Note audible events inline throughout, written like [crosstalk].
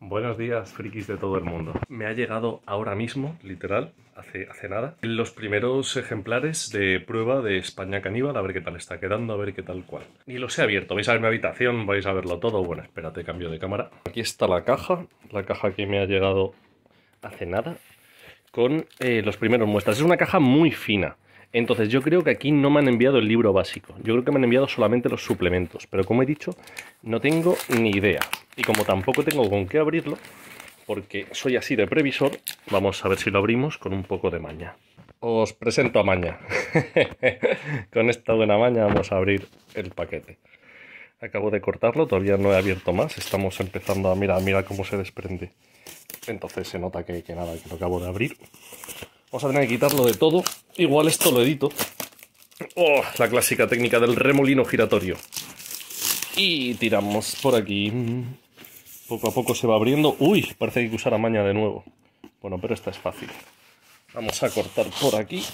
Buenos días, frikis de todo el mundo. Me ha llegado ahora mismo, literal, hace, hace nada, los primeros ejemplares de prueba de España Caníbal, a ver qué tal está quedando, a ver qué tal cual. Y los he abierto, vais a ver mi habitación, vais a verlo todo. Bueno, espérate, cambio de cámara. Aquí está la caja, la caja que me ha llegado hace nada, con eh, los primeros muestras. Es una caja muy fina. Entonces yo creo que aquí no me han enviado el libro básico, yo creo que me han enviado solamente los suplementos, pero como he dicho, no tengo ni idea. Y como tampoco tengo con qué abrirlo, porque soy así de previsor, vamos a ver si lo abrimos con un poco de maña. Os presento a Maña. [laughs] con esta buena maña vamos a abrir el paquete. Acabo de cortarlo, todavía no he abierto más, estamos empezando a... Mira, mira cómo se desprende. Entonces se nota que, que nada, que lo acabo de abrir. Vamos a tener que quitarlo de todo. Igual esto lo edito. Oh, la clásica técnica del remolino giratorio. Y tiramos por aquí. Poco a poco se va abriendo. Uy, parece que hay que usar amaña de nuevo. Bueno, pero esta es fácil. Vamos a cortar por aquí.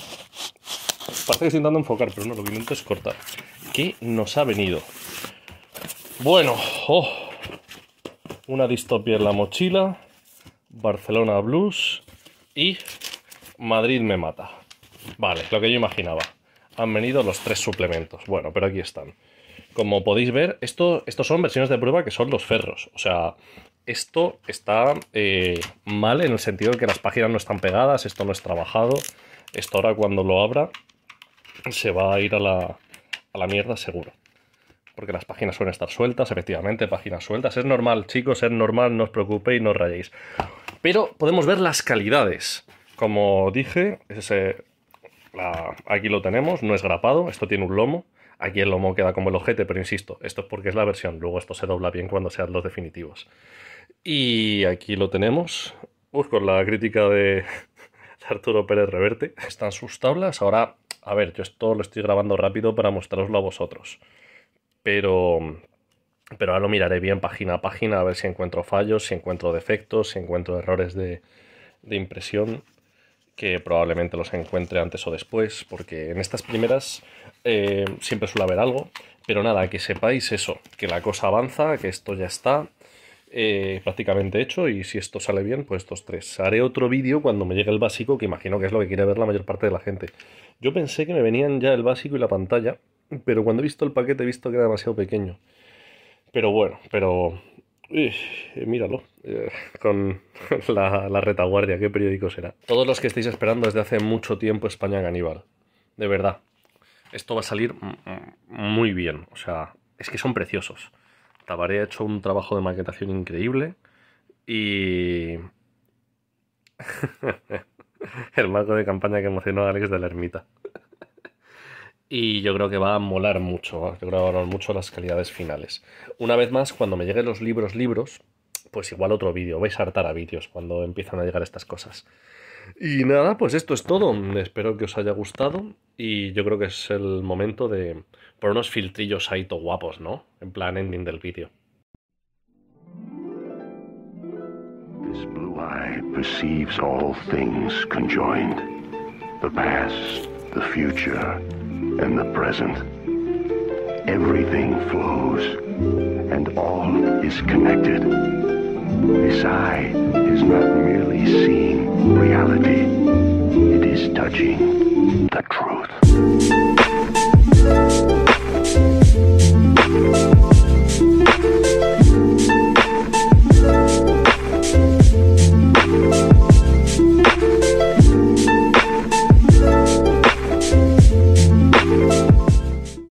Parece que estoy intentando enfocar, pero no, lo que intento es cortar. ¿Qué nos ha venido? Bueno, oh. una distopia en la mochila, Barcelona Blues y Madrid me mata. Vale, lo que yo imaginaba. Han venido los tres suplementos. Bueno, pero aquí están. Como podéis ver, estos son versiones de prueba que son los ferros. O sea, esto está eh, mal en el sentido de que las páginas no están pegadas, esto no es trabajado. Esto ahora cuando lo abra se va a ir a la, a la mierda seguro. Porque las páginas suelen estar sueltas, efectivamente, páginas sueltas. Es normal, chicos, es normal, no os preocupéis, no os rayéis. Pero podemos ver las calidades. Como dije, aquí lo tenemos, no es grapado, esto tiene un lomo. Aquí el lomo queda como el ojete, pero insisto, esto es porque es la versión. Luego esto se dobla bien cuando sean los definitivos. Y aquí lo tenemos. Busco con la crítica de, Arturo Pérez Reverte. Están sus tablas. Ahora, a ver, yo esto lo estoy grabando rápido para mostraroslo a vosotros. Pero, pero ahora lo miraré bien página a página a ver si encuentro fallos, si encuentro defectos, si encuentro errores de impresión que probablemente los encuentre antes o después, porque en estas primeras eh, siempre suele haber algo. Pero nada, que sepáis eso, que la cosa avanza, que esto ya está eh, prácticamente hecho y si esto sale bien, pues estos tres. Haré otro vídeo cuando me llegue el básico, que imagino que es lo que quiere ver la mayor parte de la gente. Yo pensé que me venían ya el básico y la pantalla, pero cuando he visto el paquete he visto que era demasiado pequeño. Pero bueno, pero eh, míralo, eh, con [laughs] la, retaguardia, ¿qué periódico será? Todos los que estáis esperando desde hace mucho tiempo España Ganíbal. de verdad, esto va a salir muy bien, o sea, es que son preciosos. Tabaré ha hecho un trabajo de maquetación increíble y... [laughs] El marco de campaña que emocionó a Alex de la Ermita y yo creo que va a molar mucho, ¿eh? yo creo que va a molar mucho las calidades finales. Una vez más, cuando me lleguen los libros, libros, pues igual otro vídeo, vais a hartar a vídeos cuando empiezan a llegar estas cosas. Y nada, pues esto es todo, espero que os haya gustado y yo creo que es el momento de por unos filtrillos ahí to guapos, ¿no? En plan ending del vídeo. This perceives and the present. Everything flows, and all is connected. This eye is not merely seeing reality, it is touching the truth.